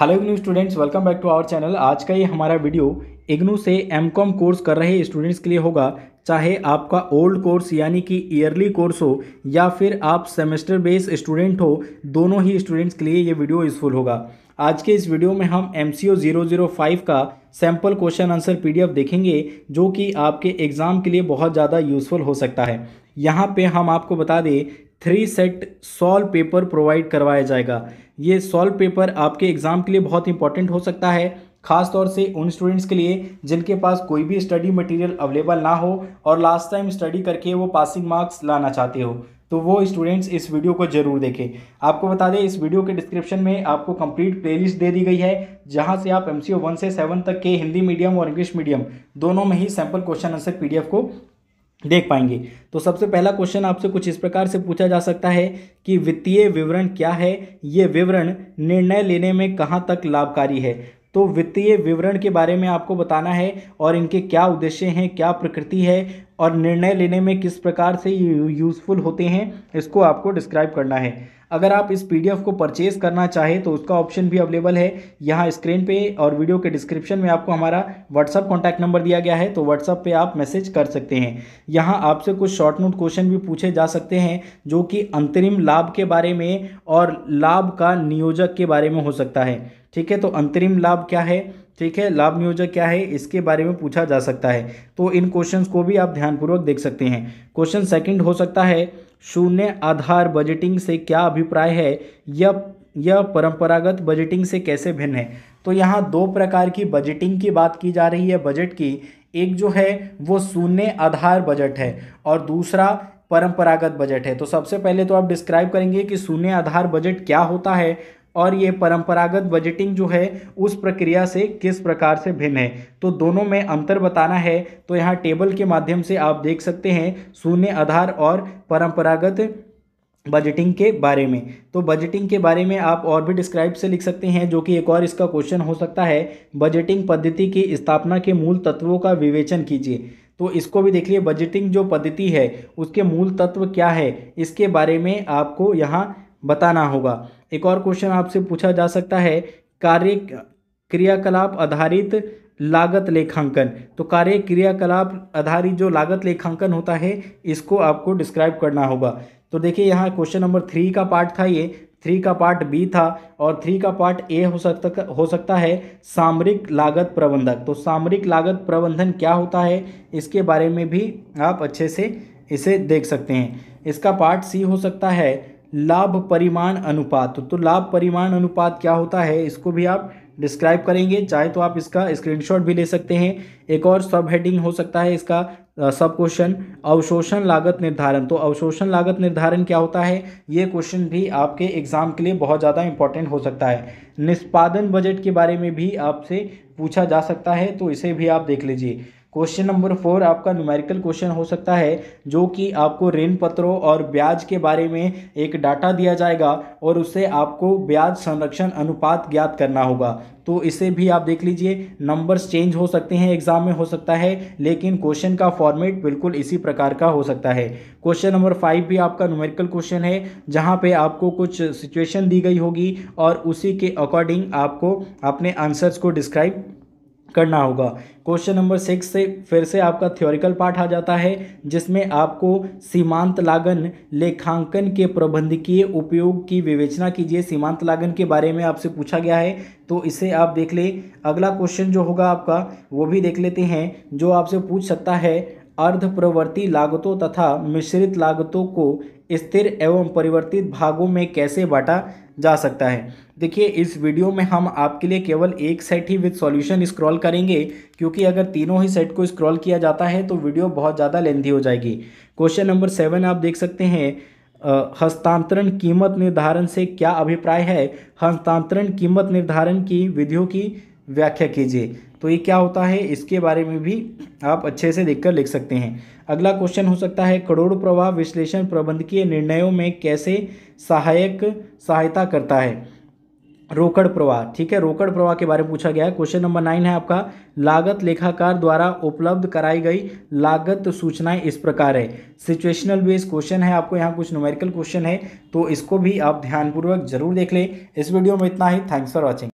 hello IGNOU students welcome back to our channel आज का ये हमारा वीडियो इग्नू से एम कॉम कोर्स कर रहे स्टूडेंट्स के लिए होगा चाहे आपका ओल्ड कोर्स यानी कि ईयरली कोर्स हो या फिर आप सेमेस्टर बेस स्टूडेंट हो दोनों ही स्टूडेंट्स के लिए ये वीडियो यूज़फुल होगा आज के इस वीडियो में हम M C O zero zero five का sample question answer P D F देखेंगे जो कि आपके एग्ज़ाम के लिए बहुत ज़्यादा यूज़फुल हो सकता है यहाँ पे हम आपको बता दें three set solve paper provide करवाया जाएगा ये सॉल्व पेपर आपके एग्ज़ाम के लिए बहुत इंपॉर्टेंट हो सकता है खास तौर से उन स्टूडेंट्स के लिए जिनके पास कोई भी स्टडी मटेरियल अवेलेबल ना हो और लास्ट टाइम स्टडी करके वो पासिंग मार्क्स लाना चाहते हो तो वो स्टूडेंट्स इस वीडियो को जरूर देखें आपको बता दें इस वीडियो के डिस्क्रिप्शन में आपको कंप्लीट प्लेलिस्ट दे दी गई है जहां से आप एम सी वन से सेवन तक के हिंदी मीडियम और इंग्लिश मीडियम दोनों में ही सैम्पल क्वेश्चन आंसर पी को देख पाएंगे तो सबसे पहला क्वेश्चन आपसे कुछ इस प्रकार से पूछा जा सकता है कि वित्तीय विवरण क्या है ये विवरण निर्णय लेने में कहाँ तक लाभकारी है तो वित्तीय विवरण के बारे में आपको बताना है और इनके क्या उद्देश्य हैं क्या प्रकृति है और निर्णय लेने में किस प्रकार से यूज़फुल होते हैं इसको आपको डिस्क्राइब करना है अगर आप इस पीडीएफ को परचेज करना चाहें तो उसका ऑप्शन भी अवेलेबल है यहाँ स्क्रीन पे और वीडियो के डिस्क्रिप्शन में आपको हमारा व्हाट्सअप कॉन्टैक्ट नंबर दिया गया है तो व्हाट्सअप पे आप मैसेज कर सकते हैं यहाँ आपसे कुछ शॉर्ट नोट क्वेश्चन भी पूछे जा सकते हैं जो कि अंतरिम लाभ के बारे में और लाभ का नियोजक के बारे में हो सकता है ठीक है तो अंतरिम लाभ क्या है ठीक है लाभ नियोजक क्या है इसके बारे में पूछा जा सकता है तो इन क्वेश्चंस को भी आप ध्यानपूर्वक देख सकते हैं क्वेश्चन सेकंड हो सकता है शून्य आधार बजटिंग से क्या अभिप्राय है या यह परंपरागत बजटिंग से कैसे भिन्न है तो यहाँ दो प्रकार की बजटिंग की बात की जा रही है बजट की एक जो है वो शून्य आधार बजट है और दूसरा परंपरागत बजट है तो सबसे पहले तो आप डिस्क्राइब करेंगे कि शून्य आधार बजट क्या होता है और ये परंपरागत बजटिंग जो है उस प्रक्रिया से किस प्रकार से भिन्न है तो दोनों में अंतर बताना है तो यहाँ टेबल के माध्यम से आप देख सकते हैं शून्य आधार और परंपरागत बजटिंग के बारे में तो बजटिंग के बारे में आप और भी डिस्क्राइब से लिख सकते हैं जो कि एक और इसका क्वेश्चन हो सकता है बजटिंग पद्धति की स्थापना के मूल तत्वों का विवेचन कीजिए तो इसको भी देख लिए बजटिंग जो पद्धति है उसके मूल तत्व क्या है इसके बारे में आपको यहाँ बताना होगा एक और क्वेश्चन आपसे पूछा जा सकता है कार्य क्रियाकलाप आधारित लागत लेखांकन तो कार्य क्रियाकलाप आधारित जो लागत लेखांकन होता है इसको आपको डिस्क्राइब करना होगा तो देखिए यहाँ क्वेश्चन नंबर थ्री का पार्ट था ये थ्री का पार्ट बी था और थ्री का पार्ट ए हो सकता हो सकता है सामरिक लागत प्रबंधक तो सामरिक लागत प्रबंधन क्या होता है इसके बारे में भी आप अच्छे से इसे देख सकते हैं इसका पार्ट सी हो सकता है लाभ परिमाण अनुपात तो, तो लाभ परिमाण अनुपात क्या होता है इसको भी आप डिस्क्राइब करेंगे चाहे तो आप इसका स्क्रीनशॉट भी ले सकते हैं एक और सब हेडिंग हो सकता है इसका सब क्वेश्चन अवशोषण लागत निर्धारण तो अवशोषण लागत निर्धारण क्या होता है ये क्वेश्चन भी आपके एग्ज़ाम के लिए बहुत ज़्यादा इंपॉर्टेंट हो सकता है निष्पादन बजट के बारे में भी आपसे पूछा जा सकता है तो इसे भी आप देख लीजिए क्वेश्चन नंबर फोर आपका न्यूमेरिकल क्वेश्चन हो सकता है जो कि आपको ऋण पत्रों और ब्याज के बारे में एक डाटा दिया जाएगा और उससे आपको ब्याज संरक्षण अनुपात ज्ञात करना होगा तो इसे भी आप देख लीजिए नंबर्स चेंज हो सकते हैं एग्जाम में हो सकता है लेकिन क्वेश्चन का फॉर्मेट बिल्कुल इसी प्रकार का हो सकता है क्वेश्चन नंबर फाइव भी आपका न्यूमेरिकल क्वेश्चन है जहाँ पर आपको कुछ सिचुएशन दी गई होगी और उसी के अकॉर्डिंग आपको अपने आंसर्स को डिस्क्राइब करना होगा क्वेश्चन नंबर सिक्स से फिर से आपका थ्योरिकल पार्ट आ जाता है जिसमें आपको सीमांत लागन लेखांकन के प्रबंधकीय उपयोग की विवेचना कीजिए सीमांत लागन के बारे में आपसे पूछा गया है तो इसे आप देख लें अगला क्वेश्चन जो होगा आपका वो भी देख लेते हैं जो आपसे पूछ सकता है अर्धप्रवर्ती लागतों तथा मिश्रित लागतों को स्थिर एवं परिवर्तित भागों में कैसे बांटा जा सकता है देखिए इस वीडियो में हम आपके लिए केवल एक सेट ही विद सॉल्यूशन स्क्रॉल करेंगे क्योंकि अगर तीनों ही सेट को स्क्रॉल किया जाता है तो वीडियो बहुत ज़्यादा लेंथी हो जाएगी क्वेश्चन नंबर सेवन आप देख सकते हैं हस्तांतरण कीमत निर्धारण से क्या अभिप्राय है हस्तांतरण कीमत निर्धारण की विधियों की व्याख्या कीजिए तो ये क्या होता है इसके बारे में भी आप अच्छे से देखकर लिख सकते हैं अगला क्वेश्चन हो सकता है करोड़ प्रवाह विश्लेषण प्रबंधकीय निर्णयों में कैसे सहायक सहायता करता है रोकड़ प्रवाह ठीक है रोकड़ प्रवाह के बारे में पूछा गया है क्वेश्चन नंबर नाइन है आपका लागत लेखाकार द्वारा उपलब्ध कराई गई लागत सूचनाएं इस प्रकार है सिचुएशनल बेस क्वेश्चन है आपको यहाँ कुछ न्यूमेरिकल क्वेश्चन है तो इसको भी आप ध्यानपूर्वक जरूर देख लें इस वीडियो में इतना ही थैंक्स फॉर वॉचिंग